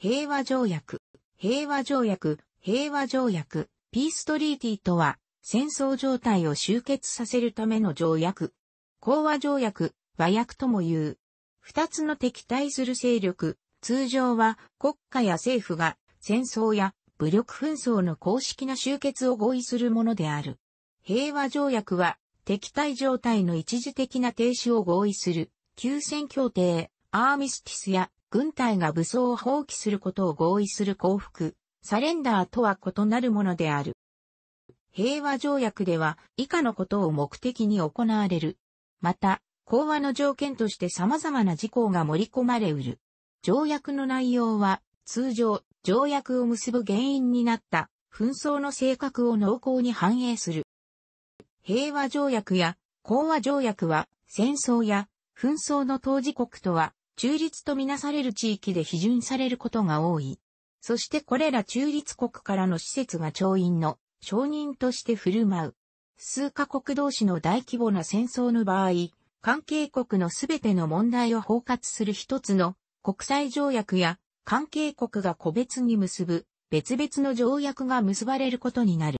平和条約、平和条約、平和条約、ピーストリーティとは、戦争状態を終結させるための条約。講和条約、和約とも言う。二つの敵対する勢力、通常は国家や政府が戦争や武力紛争の公式な終結を合意するものである。平和条約は敵対状態の一時的な停止を合意する、休戦協定、アーミスティスや軍隊が武装を放棄することを合意する降伏、サレンダーとは異なるものである。平和条約では以下のことを目的に行われる。また、講和の条件として様々な事項が盛り込まれうる。条約の内容は、通常、条約を結ぶ原因になった紛争の性格を濃厚に反映する。平和条約や講和条約は戦争や紛争の当事国とは中立とみなされる地域で批准されることが多い。そしてこれら中立国からの施設が調印の承認として振る舞う。数カ国同士の大規模な戦争の場合、関係国のすべての問題を包括する一つの国際条約や関係国が個別に結ぶ別々の条約が結ばれることになる。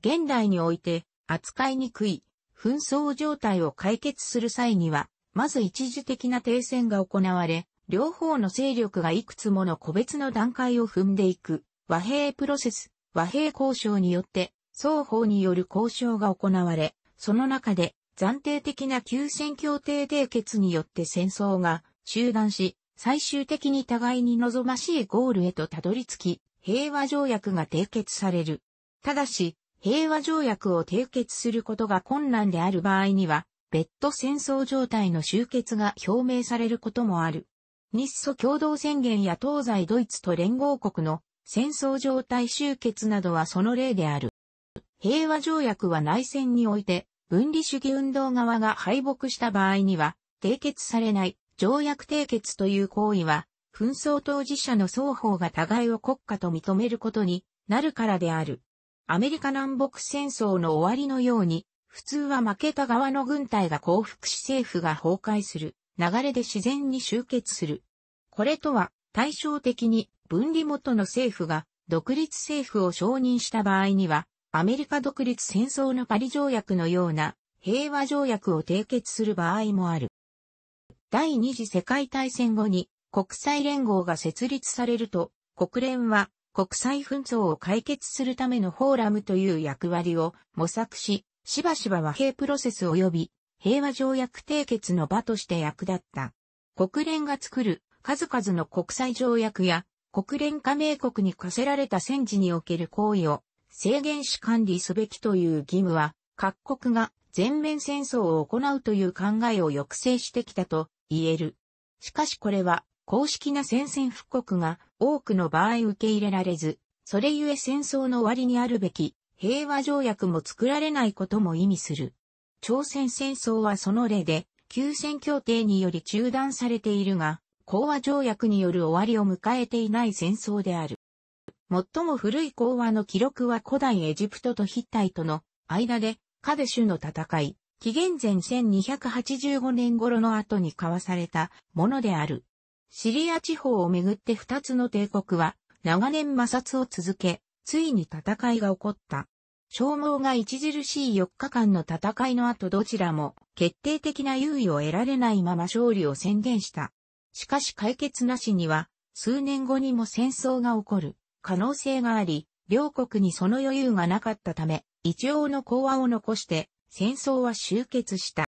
現代において扱いにくい紛争状態を解決する際にはまず一時的な停戦が行われ、両方の勢力がいくつもの個別の段階を踏んでいく、和平プロセス、和平交渉によって、双方による交渉が行われ、その中で暫定的な休戦協定締結によって戦争が中断し、最終的に互いに望ましいゴールへとたどり着き、平和条約が締結される。ただし、平和条約を締結することが困難である場合には、別途戦争状態の終結が表明されることもある。日ソ共同宣言や東西ドイツと連合国の戦争状態終結などはその例である。平和条約は内戦において分離主義運動側が敗北した場合には締結されない条約締結という行為は紛争当事者の双方が互いを国家と認めることになるからである。アメリカ南北戦争の終わりのように普通は負けた側の軍隊が降伏し政府が崩壊する流れで自然に集結する。これとは対照的に分離元の政府が独立政府を承認した場合にはアメリカ独立戦争のパリ条約のような平和条約を締結する場合もある。第二次世界大戦後に国際連合が設立されると国連は国際紛争を解決するためのフォーラムという役割を模索し、しばしば和平プロセス及び平和条約締結の場として役立った。国連が作る数々の国際条約や国連加盟国に課せられた戦時における行為を制限し管理すべきという義務は各国が全面戦争を行うという考えを抑制してきたと言える。しかしこれは公式な宣戦布告が多くの場合受け入れられず、それゆえ戦争の終わりにあるべき平和条約も作られないことも意味する。朝鮮戦争はその例で、休戦協定により中断されているが、講和条約による終わりを迎えていない戦争である。最も古い講和の記録は古代エジプトとヒッタイとの間で、カデシュの戦い、紀元前1285年頃の後に交わされたものである。シリア地方をめぐって二つの帝国は長年摩擦を続け、ついに戦いが起こった。消耗が著しい4日間の戦いの後どちらも決定的な優位を得られないまま勝利を宣言した。しかし解決なしには数年後にも戦争が起こる可能性があり、両国にその余裕がなかったため、一応の講和を残して戦争は終結した。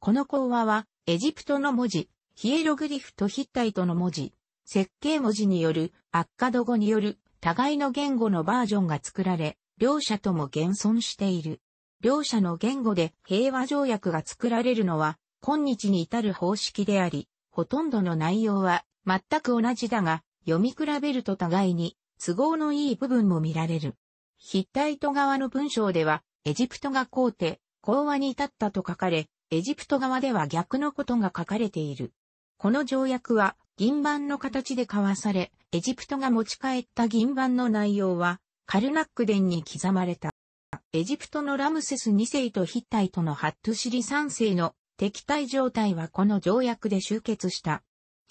この講和はエジプトの文字、ヒエログリフとヒッタイトの文字、設計文字によるアッカド語による互いの言語のバージョンが作られ、両者とも現存している。両者の言語で平和条約が作られるのは、今日に至る方式であり、ほとんどの内容は全く同じだが、読み比べると互いに都合のいい部分も見られる。ヒッタイト側の文章では、エジプトが皇帝、講和に至ったと書かれ、エジプト側では逆のことが書かれている。この条約は銀盤の形で交わされ、エジプトが持ち帰った銀盤の内容は、カルナック殿に刻まれた。エジプトのラムセス2世とヒッタイトのハットシリ3世の敵対状態はこの条約で終結した。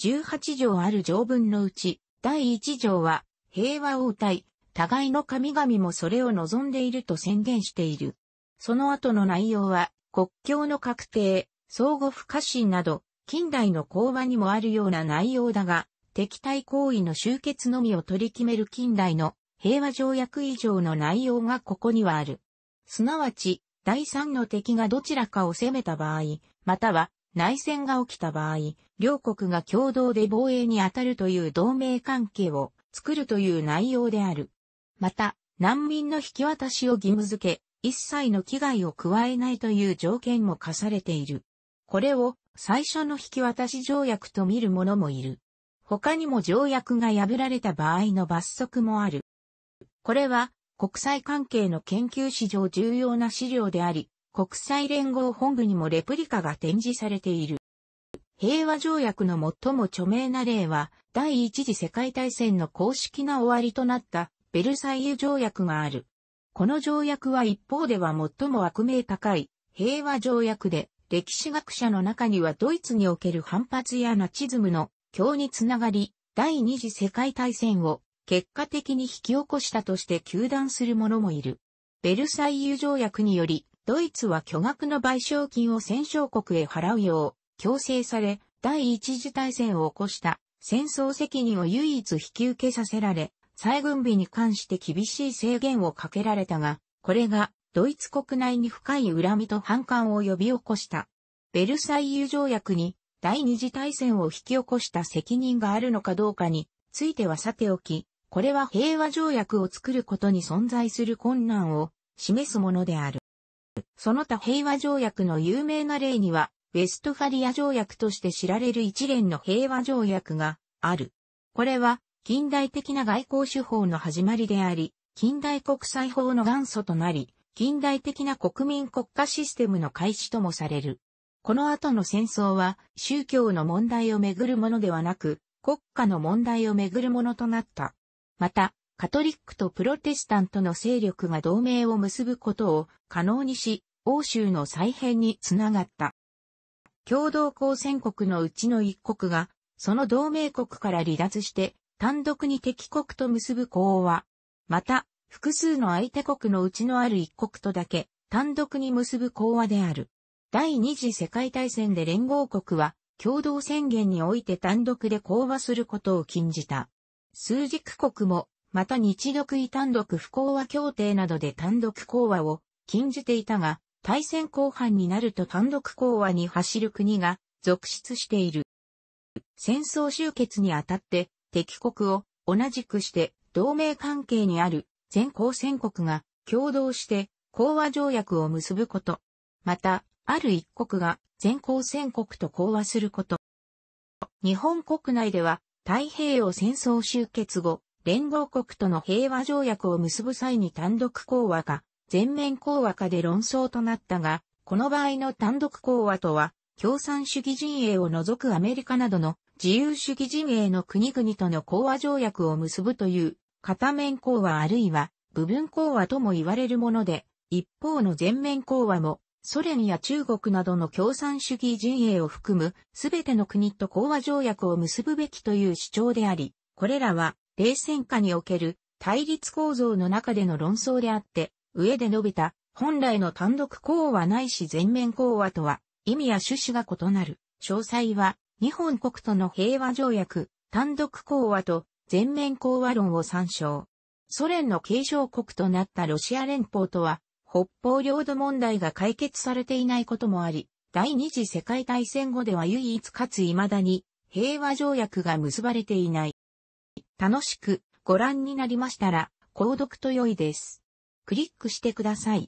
18条ある条文のうち、第1条は、平和を歌い、互いの神々もそれを望んでいると宣言している。その後の内容は、国境の確定、相互不可侵など、近代の講話にもあるような内容だが、敵対行為の終結のみを取り決める近代の平和条約以上の内容がここにはある。すなわち、第三の敵がどちらかを攻めた場合、または内戦が起きた場合、両国が共同で防衛に当たるという同盟関係を作るという内容である。また、難民の引き渡しを義務付け、一切の危害を加えないという条件も課されている。これを最初の引き渡し条約と見る者もいる。他にも条約が破られた場合の罰則もある。これは国際関係の研究史上重要な資料であり、国際連合本部にもレプリカが展示されている。平和条約の最も著名な例は、第一次世界大戦の公式な終わりとなったベルサイユ条約がある。この条約は一方では最も悪名高い平和条約で、歴史学者の中にはドイツにおける反発やナチズムの強につながり、第二次世界大戦を結果的に引き起こしたとして糾弾する者もいる。ベルサイユ条約により、ドイツは巨額の賠償金を戦勝国へ払うよう強制され、第一次大戦を起こした戦争責任を唯一引き受けさせられ、再軍備に関して厳しい制限をかけられたが、これがドイツ国内に深い恨みと反感を呼び起こした。ベルサイユ条約に第二次大戦を引き起こした責任があるのかどうかについてはさておき、これは平和条約を作ることに存在する困難を示すものである。その他平和条約の有名な例には、ウェストファリア条約として知られる一連の平和条約がある。これは近代的な外交手法の始まりであり、近代国際法の元祖となり、近代的な国民国家システムの開始ともされる。この後の戦争は宗教の問題をめぐるものではなく、国家の問題をめぐるものとなった。また、カトリックとプロテスタントの勢力が同盟を結ぶことを可能にし、欧州の再編につながった。共同交戦国のうちの一国が、その同盟国から離脱して、単独に敵国と結ぶ講和。また、複数の相手国のうちのある一国とだけ、単独に結ぶ講和である。第二次世界大戦で連合国は、共同宣言において単独で講和することを禁じた。数軸国も、また日独位単独不講和協定などで単独講和を禁じていたが、対戦後半になると単独講和に走る国が続出している。戦争終結にあたって敵国を同じくして同盟関係にある全交戦国が共同して講和条約を結ぶこと。また、ある一国が全交戦国と講和すること。日本国内では太平洋戦争終結後、連合国との平和条約を結ぶ際に単独講和か、全面講和かで論争となったが、この場合の単独講和とは、共産主義陣営を除くアメリカなどの自由主義陣営の国々との講和条約を結ぶという、片面講和あるいは部分講和とも言われるもので、一方の全面講和もソ連や中国などの共産主義陣営を含むすべての国と講和条約を結ぶべきという主張であり、これらは冷戦下における対立構造の中での論争であって、上で述べた本来の単独講和ないし全面講和とは意味や趣旨が異なる。詳細は日本国との平和条約、単独講和と全面講和論を参照。ソ連の継承国となったロシア連邦とは北方領土問題が解決されていないこともあり、第二次世界大戦後では唯一かつ未だに平和条約が結ばれていない。楽しくご覧になりましたら、購読と良いです。クリックしてください。